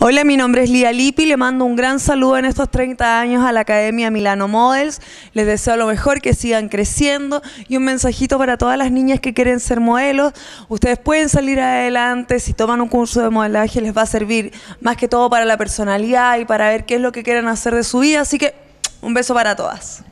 Hola, mi nombre es Lía Lippi, le mando un gran saludo en estos 30 años a la Academia Milano Models. Les deseo lo mejor, que sigan creciendo y un mensajito para todas las niñas que quieren ser modelos. Ustedes pueden salir adelante, si toman un curso de modelaje les va a servir más que todo para la personalidad y para ver qué es lo que quieren hacer de su vida, así que un beso para todas.